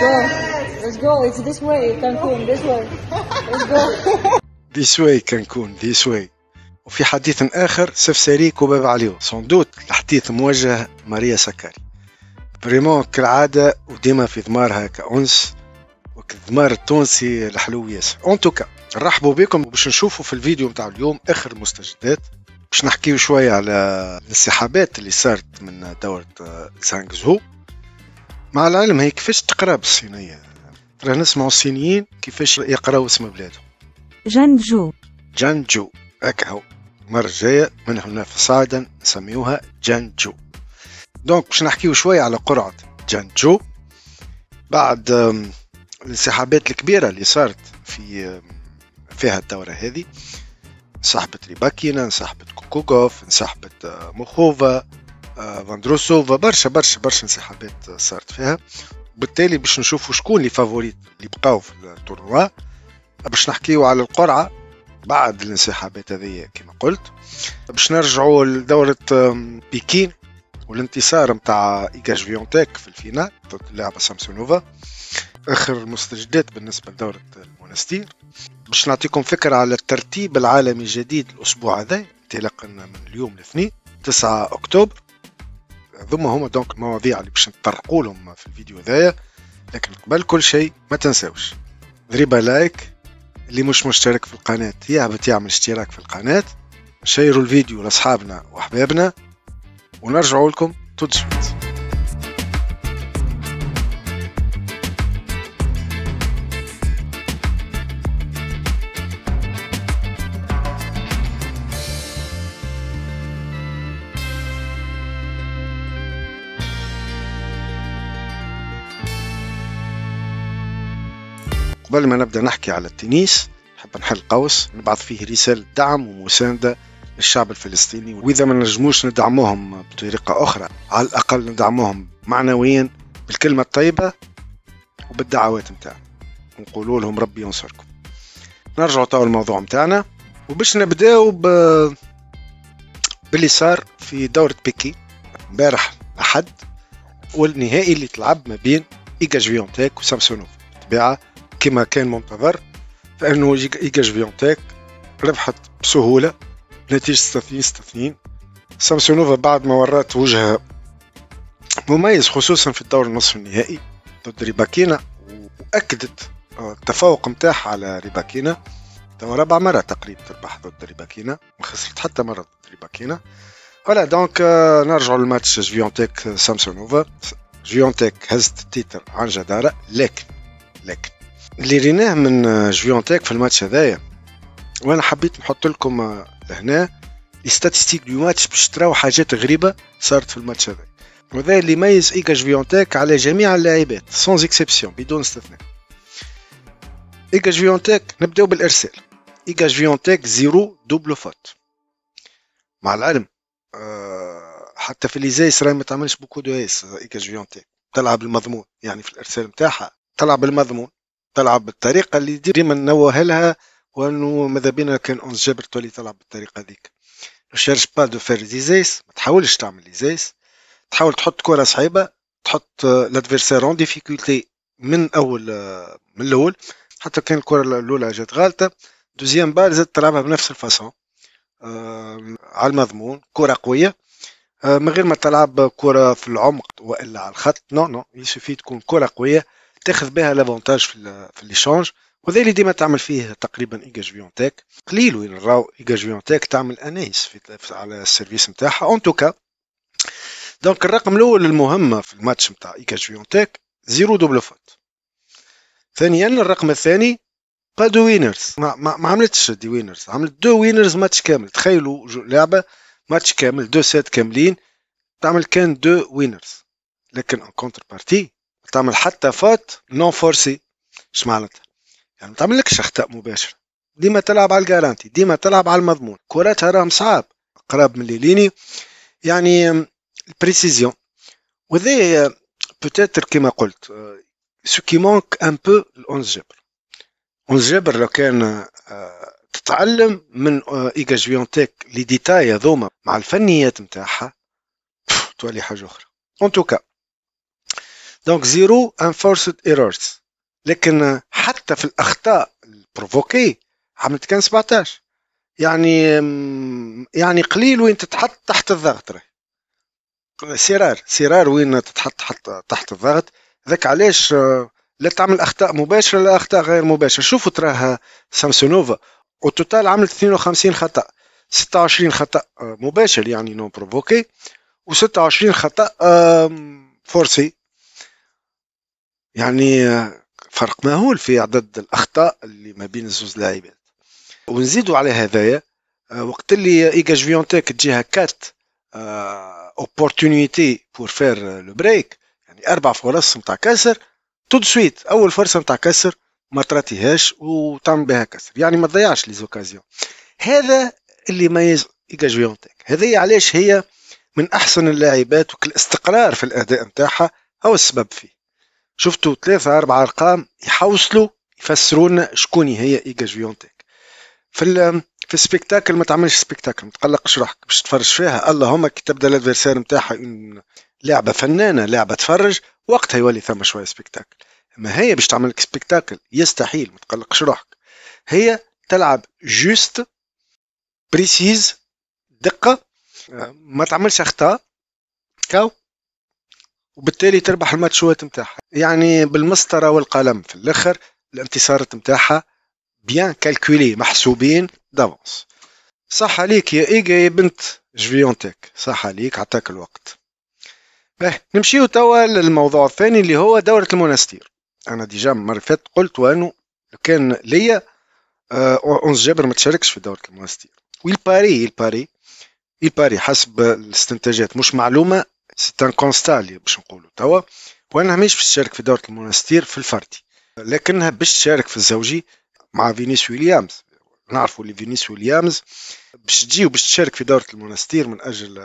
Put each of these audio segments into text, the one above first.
go. Let's go. It's this way, Cancun. This way. Let's go. this way, Cancun. This way. وفي حديث آخر سفسري وباب عليو صندوق الحديث موجه ماريا سكاري فريمون كالعادة وديما في ضمارها كأنس وكالضمار التونسي الحلو ياسر اون توكا نرحبوا بكم باش نشوفوا في الفيديو نتاع اليوم آخر المستجدات باش نحكيو شوية على الانسحابات اللي صارت من دورة سانغزو مع العلم هي كيفاش تقرا بالصينيه راه نسمعوا الصينيين كيفاش يقراو اسم بلادهم جانجو جانجو هكا هو المرة الجاية من هنا في صعدا نسميوها جانجو دونك باش نحكيو شوية على قرعة جانجو بعد الانسحابات الكبيرة اللي صارت في فيها الدورة هذه انسحبت ريباكينا انسحبت كوكوغوف انسحبت آه، موخوفا آه، فاندروسو برشا برشا برشا انسحابات صارت فيها بالتالي باش نشوفوا شكون لي فافوريت اللي بقاو في التورنوا باش نحكيو على القرعه بعد الانسحابات هذيا كما قلت باش نرجعوا لدورة بكين والانتصار نتاع إيكاش فيونتيك في الفينال ضد اللاعبة سامسونوفا آخر المستجدات بالنسبة لدورة المونستير باش نعطيكم فكرة على الترتيب العالمي الجديد الأسبوع هذا انطلاقا من اليوم الاثنين 9 أكتوبر ذوما هما دونك المواضيع اللي باش نطرقوا لهم في الفيديو هذايا لكن قبل كل شيء ما تنساوش ضريبه لايك اللي مش مشترك في القناة يهبط يعمل اشتراك في القناة شيروا الفيديو لأصحابنا وأحبابنا ونرجعوا لكم تود سويت قبل ما نبدأ نحكي على التنس نحب نحل قوس نبعث فيه رسالة دعم ومساندة للشعب الفلسطيني وإذا ما نجموش ندعموهم بطريقة أخرى على الأقل ندعموهم معنويا بالكلمة الطيبة وبالدعوات متاعنا ونقولوا لهم ربي ينصركم نرجعوا توا الموضوع متاعنا وباش نبداو ب... باللي صار في دورة بيكي امبارح الأحد والنهائي اللي تلعب ما بين إيجا جفيونتاك وسامسونوف بطبيعة كما كان منتظر فانه ايجا جفيونتيك ربحت بسهوله نتيجه 36 36 سامسونوفا بعد ما ورات وجه مميز خصوصا في الدور النصف النهائي ضد ريباكينا واكدت التفوق نتاعها على ريباكينا توا رابع مرة تقريبا تربح ضد ريباكينا ما خسرت حتى مرة ضد ريباكينا فوالا دونك نرجعوا للماتش جفيونتيك سامسونوفا جفيونتيك هزت التيتر عن جدارة لكن لكن اللي ريناه من جويونتيك في الماتش هذايا وانا حبيت نحط لكم هنا الاستاتستيك دو ماتش باش تراو حاجات غريبه صارت في الماتش هذا وهذا اللي يميز ايكا جويونتيك على جميع اللاعبات سون اكسبسيون بدون استثناء ايكا جويونتيك نبداو بالارسال ايكا جويونتيك زيرو دوبل فوت مع العلم أه حتى في ليزايس راهي ما تعملش بوكو دو ايس ايكا جويونتيك تلعب المضمون يعني في الارسال نتاعها تلعب المضمون تلعب بالطريقه اللي ديما نوهلها وانه ماذا بينا كان اونس جابر تولي تلعب بالطريقه ذيك نشارش با دو فير زيس ما تحاولش تعمل زيس تحاول تحط كره صعيبه تحط لادفيرسير اون ديفيكولتي من اول آه، من الاول حتى كان الكره الاولى جات غالطه دوزيام بال زاد تلعبها بنفس الفاسون آه على المضمون كره قويه آه من غير ما تلعب كره في العمق والا على الخط نو نو يسوفي تكون كره قويه تاخذ بها لافونتاج في, في شونج وذا اللي ديما تعمل فيه تقريبا تيك قليل وين نراو تيك تعمل انيس في على السيرفيس نتاعها اون توكا دونك الرقم الاول المهم في الماتش نتاع تيك زيرو دوبل فوت ثانيا الرقم الثاني با دو وينرز ما, ما, ما عملتش دي وينرز عملت دو وينرز ماتش كامل تخيلوا لعبه ماتش كامل دو سيت كاملين تعمل كان دو وينرز لكن ان كونتر بارتي تعمل حتى فات نون فورسي اش معناتها يعني ما تعملكش اخطاء مباشره ديما تلعب على الجارانتي ديما تلعب على المضمون كراتها راهم صعاب قراب من ليني يعني البريسيزيون وذي بوتيتر كيما قلت سو كي مانك ان بو الانز جبر انز جبر لو كان تتعلم من ايجا جويونتيك لي ديتاي هذوما مع الفنيات نتاعها تولي حاجه اخرى ان توكا دونك زيرو انفورسد ايرورز لكن حتى في الاخطاء البروفوكي عملت كان 17 يعني يعني قليل وين تتحط تحت الضغط راهي سرار سرار وين تتحط تحت, تحت الضغط ذاك علاش لا تعمل اخطاء مباشره لا اخطاء غير مباشره شوفوا تراها سامسونوفا والتوتال عملت 52 خطا 26 خطا مباشر يعني نون بروفوكي و26 خطا فورسي يعني فرق مهول في عدد الاخطاء اللي ما بين الزوز لاعبات ونزيدوا على هذايا آه، وقت اللي ايجا جفيونتيك تجيها كات اوبورتونيتي بور فير لو بريك يعني اربع فرص نتاع كسر تو سويت اول فرصه نتاع كسر ما طراتيهاش وتعمل بها كسر يعني ما تضيعش لي زوكازيون هذا اللي يميز ايجا جفيونتيك هذايا علاش هي من احسن اللاعبات وكل استقرار في الاداء نتاعها هو السبب فيه شفتوا ثلاثة أربعة أرقام يحوصلوا يفسروا لنا شكون هي إيجا جويونتك في ال في السبيكتاكل ما تعملش سبيكتاكل ما تقلقش روحك باش تفرج فيها اللهم كي تبدا الادفيرسير نتاعها لعبه فنانه لعبه تفرج وقتها يولي ثم شويه سبيكتاكل ما هي باش تعمل لك سبيكتاكل يستحيل ما تقلقش روحك هي تلعب جوست بريسيز دقه ما تعملش اخطاء كاو وبالتالي تربح الماتشوات نتاعها يعني بالمسطره والقلم في الاخر الانتصارات نتاعها بيان كالكولي محسوبين دافونس صح عليك يا ايجا يا بنت جفيونتك صح عليك عطاك الوقت باه نمشيو توا للموضوع الثاني اللي هو دورة المونستير انا ديجا مرة فاتت قلت وانو كان ليا آه جابر ما تشاركش في دورة المنستير والباري الباري الباري حسب الاستنتاجات مش معلومة سي ان كونستا اللي باش نقولوا توا وانها ماهيش باش تشارك في دوره المونستير في الفردي لكنها باش تشارك في الزوجي مع فينيس ويليامز نعرفوا اللي فينيس ويليامز باش تجي وباش تشارك في دوره المونستير من اجل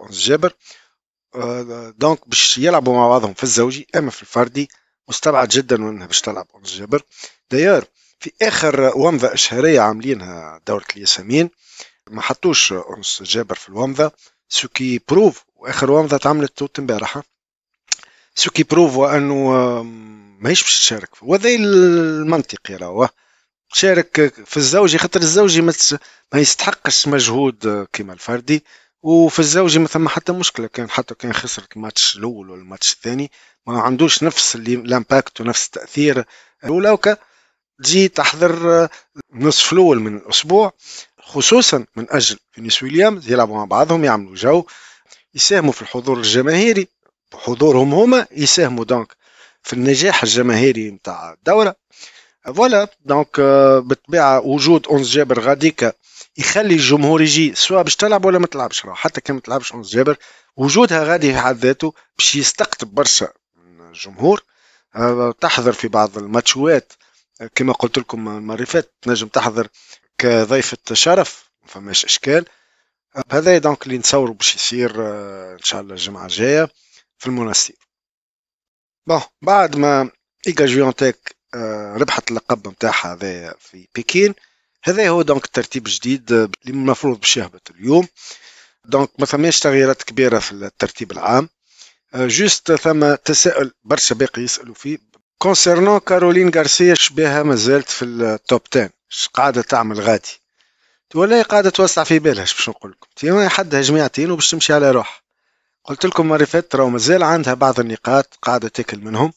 اونس آه، جابر آه، دونك باش يلعبوا مع بعضهم في الزوجي اما في الفردي مستبعد جدا وانها باش تلعب اونس جابر دايور في اخر ومضه اشهاريه عاملينها دوره الياسمين ما حطوش اونس جابر في الومضه سو كي بروف واخر ومضه تعملت توت امبارحة سو كي بروف انه ماهيش باش تشارك وهذا المنطقي راهو تشارك في الزوجي خاطر الزوجي ما يستحقش مجهود آه، كيما الفردي وفي الزوجي ما ثم حتى مشكله كان حتى كان خسر الماتش الاول ولا الماتش الثاني ما عندوش نفس الامباكت ونفس التاثير الاولى وكا تجي تحضر آه، نصف الاول من الاسبوع خصوصا من اجل فينيس ويليامز يلعبوا مع بعضهم يعملوا جو يساهموا في الحضور الجماهيري حضورهم هما يساهموا دونك في النجاح الجماهيري نتاع الدوره فوالا دونك بالطبيعه وجود اونز جابر غاديكا يخلي الجمهور يجي سواء باش تلعب ولا ما تلعبش راه حتى كان ما تلعبش اونز جابر وجودها غادي في حد ذاته باش يستقطب برشا من الجمهور آه، تحضر في بعض الماتشوات آه، كما قلت لكم المره تنجم تحضر ضيفة شرف ما فماش اشكال هذا دونك اللي نصوروا باش يصير آه، ان شاء الله الجمعه الجايه في المنستير بون بعد ما ايجا جيونتيك آه، ربحت اللقب نتاعها هذا في بكين هذا هو دونك الترتيب الجديد آه، اللي المفروض باش يهبط اليوم دونك ما ثماش تغييرات كبيره في الترتيب العام جوست ثم تساؤل برشا باقي يسالوا فيه كونسيرنون كارولين غارسيا شبيها مازالت في التوب 10 اش قاعدة تعمل غادي ولا قاعدة توسع في بالها باش نقول لكم تي حدها جميعتين وباش تمشي على روحها قلت لكم مرة فاتت راهو مازال عندها بعض النقاط قاعدة تاكل منهم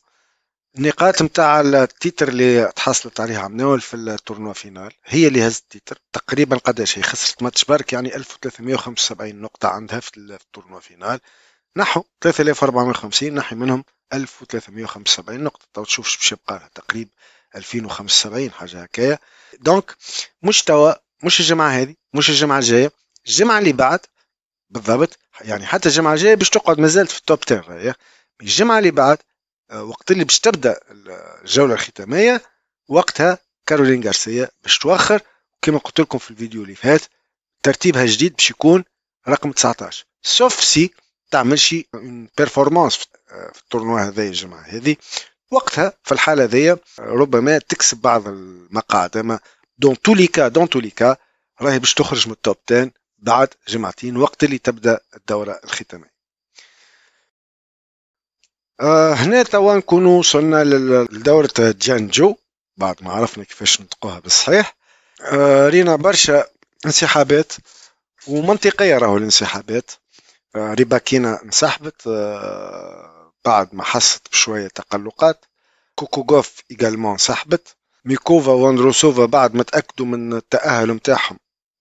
النقاط نتاع التيتر اللي تحصلت عليها عمناول في التورنوا فينال هي اللي هزت التيتر تقريبا قداش هي خسرت ماتش برك يعني 1375 نقطة عندها في التورنوا فينال نحو 3450 نحي منهم 1375 نقطة تو تشوف باش يبقى لها تقريبا 2075 حاجه هكايا دونك مش توا مش الجمعه هذه مش الجمعه الجايه الجمعه اللي بعد بالضبط يعني حتى الجمعه الجايه باش تقعد مازالت في التوب 10 الجمعه اللي بعد آه، وقت اللي باش تبدا الجوله الختاميه وقتها كارولين غارسيا باش توخر كما قلت لكم في الفيديو اللي فات ترتيبها الجديد باش يكون رقم 19 سوف سي تعمل شي بيرفورمانس آه، في التورنوا هذا الجمعه هذه وقتها في الحالة ذي ربما تكسب بعض المقاعد أما دون تولي كا دون تولي كا راهي باش تخرج من التوب 10 بعد جمعتين وقت اللي تبدا الدورة الختامية آه هنا توا نكونوا وصلنا لدورة جانجو بعد ما عرفنا كيفاش نطقوها بالصحيح آه رينا برشا انسحابات ومنطقية راهو الانسحابات آه ريباكينا انسحبت آه بعد ما حست بشوية تقلقات كوكوغوف إيجالمون سحبت ميكوفا واندروسوفا بعد ما تأكدوا من التأهل متاعهم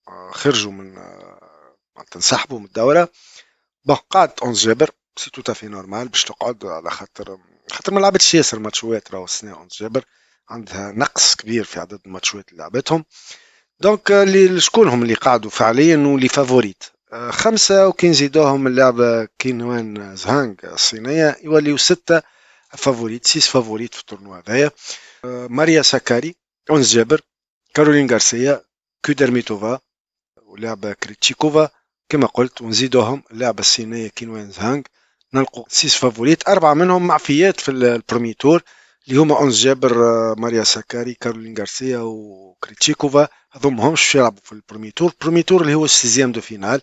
آه، خرجوا من آه، معناتها انسحبوا من الدورة بون قعدت أونز جابر سي توتا في نورمال باش تقعد على خاطر خاطر ما لعبتش ياسر ماتشوات راهو السنة أونز جابر عندها نقص كبير في عدد الماتشوات اللي لعبتهم دونك آه، اللي شكونهم اللي قعدوا فعليا واللي فافوريت خمسة وكي نزيدوهم اللعبة كينوان زهانغ الصينية يوليو ستة فافوريت سيس فافوريت في التورنوا هذايا ماريا ساكاري أونس جابر كارولين غارسيا كودر ميتوفا ولعبة كريتشيكوفا كما قلت ونزيدوهم اللعبة الصينية كينوان زهانغ نلقوا سيس فافوريت أربعة منهم معفيات في البرومي تور اللي هما اونز جابر آه، ماريا ساكاري كارولين غارسيا وكريتشيكوفا هذوما همش يلعبوا في البرومي تور البرومي تور اللي هو السيزيام دو فينال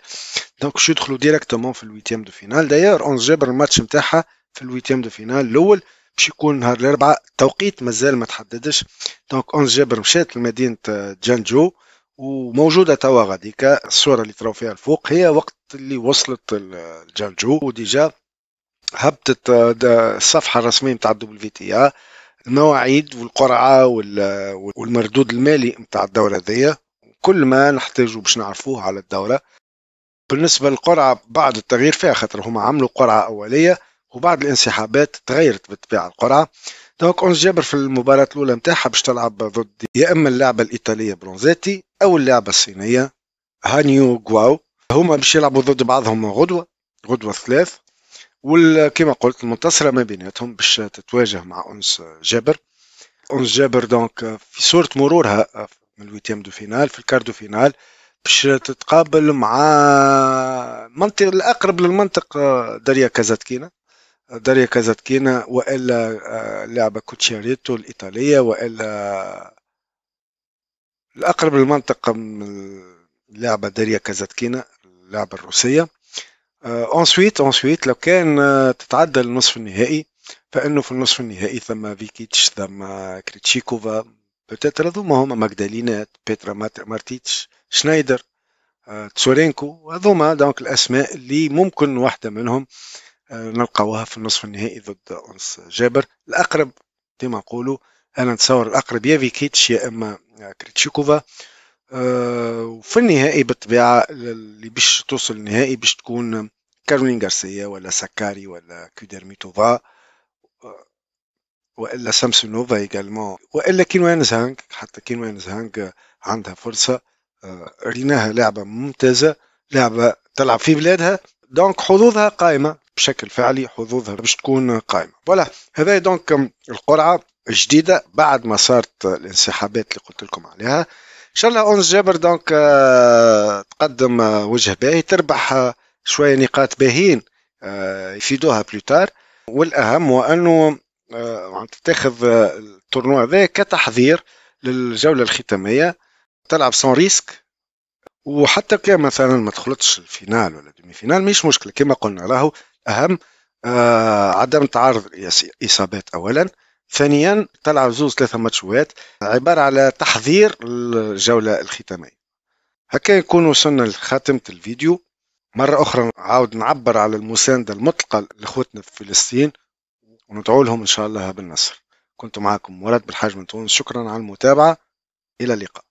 دونك شو يدخلوا ديريكتومون في الويتيام دو فينال داير اونز جابر الماتش نتاعها في الويتيام دو فينال الاول باش يكون نهار الاربعاء التوقيت مازال ما تحددش دونك اونز جابر مشات لمدينه آه، جانجو وموجوده توا غاديكا الصوره اللي تراو فيها الفوق هي وقت اللي وصلت لجانجو وديجا هبطت الصفحه آه، الرسميه نتاع في تي ا آه، المواعيد والقرعه آه، والمردود المالي نتاع الدوره هذيا كل ما نحتاجه باش نعرفوه على الدوره بالنسبه للقرعه بعد التغيير فيها خاطر هما عملوا قرعه اوليه وبعد الانسحابات تغيرت بالطبيعه القرعه دونك اونز جابر في المباراه الاولى نتاعها باش تلعب ضد يا اما اللاعبه الايطاليه برونزاتي او اللاعبه الصينيه هانيو جواو هما باش يلعبوا ضد بعضهم غدوه غدوه الثلاث وكما قلت المنتصرة ما بيناتهم باش تتواجه مع أنس جابر أنس جابر دونك في صورة مرورها من الويتيام دو فينال في الكاردو فينال باش تتقابل مع منطق الأقرب للمنطق داريا كازاتكينا داريا كازاتكينا وإلا آه، لعبة كوتشاريتو الإيطالية وإلا الأقرب للمنطقة من لعبة داريا كازاتكينا اللعبة الروسية انسويت آه، انسويت لو كان آه، تتعدى النصف النهائي فانه في النصف النهائي ثم فيكيتش ثم كريتشيكوفا بتاتر هذوما هما ماجدالينا بيترا مارتيتش شنايدر آه، تسورينكو هذوما دونك الاسماء اللي ممكن واحده منهم نلقاوها في النصف النهائي ضد انس جابر الاقرب كما نقولوا انا نتصور الاقرب يا فيكيتش يا اما كريتشيكوفا آه، وفي النهائي بالطبيعه اللي باش توصل النهائي باش تكون كارولين غارسيا ولا ساكاري ولا كوديرميتوفا آه، والا سامسونوفا ايجالمون والا كينوان زهانغ حتى كينوان زهانغ عندها فرصه آه، ريناها لعبة ممتازه لعبة تلعب في بلادها دونك حظوظها قائمه بشكل فعلي حظوظها باش تكون قائمه فوالا هذا دونك القرعه الجديده بعد ما صارت الانسحابات اللي قلت لكم عليها ان شاء الله اونز جابر دونك آه، تقدم آه، وجه باهي تربح آه، شويه نقاط باهيين يفيدوها بلوتار والاهم هو انه تتخذ التورنوا هذا كتحضير للجوله الختاميه تلعب سون ريسك وحتى كان مثلا ما دخلتش الفينال ولا ديمي فينال مش مشكله كما قلنا راهو اهم عدم تعرض الاصابات اولا ثانيا طلعوا زوز ثلاثة ماتشوات عبارة على تحضير الجولة الختامية هكا يكون وصلنا لخاتمة الفيديو مرة أخرى عاود نعبر على المساندة المطلقة لأخوتنا في فلسطين وندعو لهم إن شاء الله بالنصر كنت معكم مراد بالحاج من تونس شكرا على المتابعة إلى اللقاء